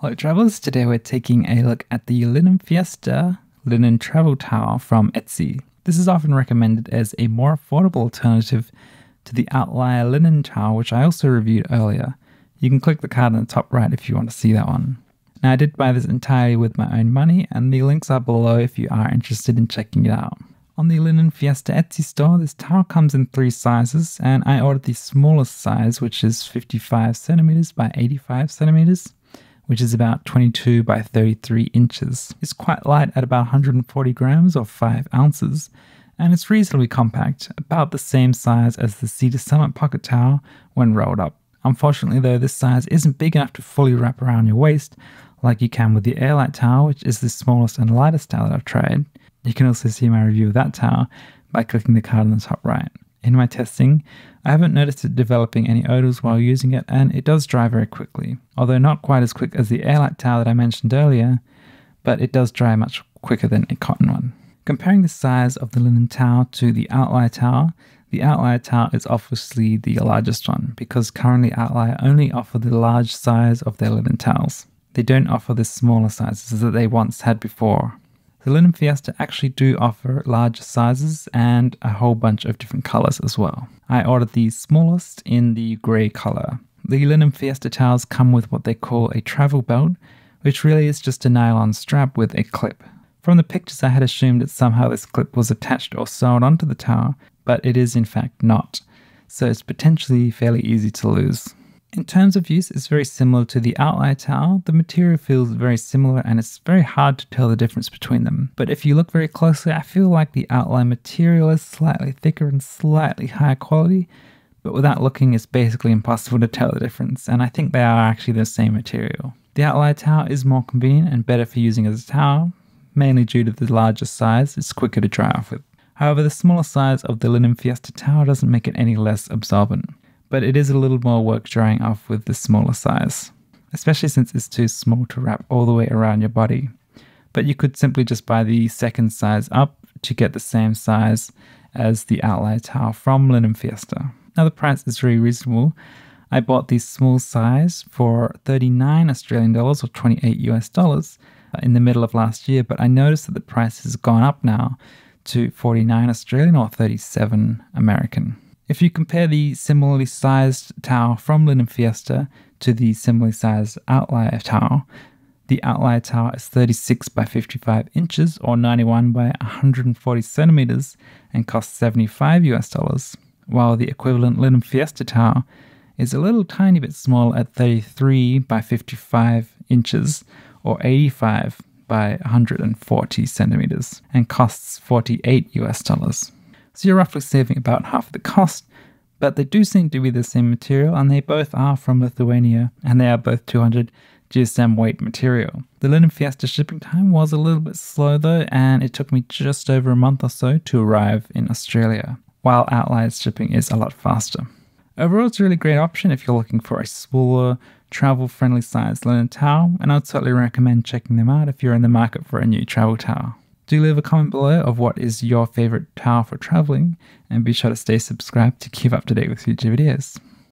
Hello travelers. today we're taking a look at the Linen Fiesta Linen Travel Towel from Etsy. This is often recommended as a more affordable alternative to the outlier linen towel which I also reviewed earlier. You can click the card in the top right if you want to see that one. Now I did buy this entirely with my own money and the links are below if you are interested in checking it out. On the Linen Fiesta Etsy store, this towel comes in three sizes and I ordered the smallest size which is 55 centimeters by 85 centimeters which is about 22 by 33 inches. It's quite light at about 140 grams or 5 ounces, and it's reasonably compact, about the same size as the Cedar Summit pocket towel when rolled up. Unfortunately though, this size isn't big enough to fully wrap around your waist like you can with the Airlight towel, which is the smallest and lightest towel that I've tried. You can also see my review of that towel by clicking the card on the top right. In my testing, I haven't noticed it developing any odors while using it and it does dry very quickly, although not quite as quick as the airlight towel that I mentioned earlier, but it does dry much quicker than a cotton one. Comparing the size of the linen towel to the outlier towel, the outlier towel is obviously the largest one because currently outlier only offer the large size of their linen towels. They don't offer the smaller sizes that they once had before. The Linen Fiesta actually do offer large sizes and a whole bunch of different colors as well. I ordered the smallest in the grey color. The Linen Fiesta towels come with what they call a travel belt, which really is just a nylon strap with a clip. From the pictures, I had assumed that somehow this clip was attached or sewn onto the towel, but it is in fact not, so it's potentially fairly easy to lose. In terms of use, it's very similar to the Outlier towel. The material feels very similar and it's very hard to tell the difference between them. But if you look very closely, I feel like the Outlier material is slightly thicker and slightly higher quality, but without looking, it's basically impossible to tell the difference, and I think they are actually the same material. The Outlier towel is more convenient and better for using as a towel, mainly due to the larger size, it's quicker to dry off with. However, the smaller size of the Linen Fiesta towel doesn't make it any less absorbent but it is a little more work drying off with the smaller size, especially since it's too small to wrap all the way around your body. But you could simply just buy the second size up to get the same size as the outlier towel from Linen Fiesta. Now the price is very reasonable. I bought the small size for 39 Australian dollars or 28 US dollars in the middle of last year, but I noticed that the price has gone up now to 49 Australian or 37 American. If you compare the similarly sized tower from Linen Fiesta to the similarly sized outlier tower, the outlier tower is 36 by 55 inches or 91 by 140 centimeters and costs 75 US dollars, while the equivalent Linen Fiesta tower is a little tiny bit smaller at 33 by 55 inches or 85 by 140 centimeters and costs 48 US dollars so you're roughly saving about half the cost, but they do seem to be the same material and they both are from Lithuania and they are both 200 GSM weight material. The Linen Fiesta shipping time was a little bit slow though and it took me just over a month or so to arrive in Australia, while Outliers shipping is a lot faster. Overall, it's a really great option if you're looking for a smaller, travel friendly size linen towel, and I'd certainly recommend checking them out if you're in the market for a new travel towel. Do leave a comment below of what is your favorite tower for traveling, and be sure to stay subscribed to keep up to date with future videos.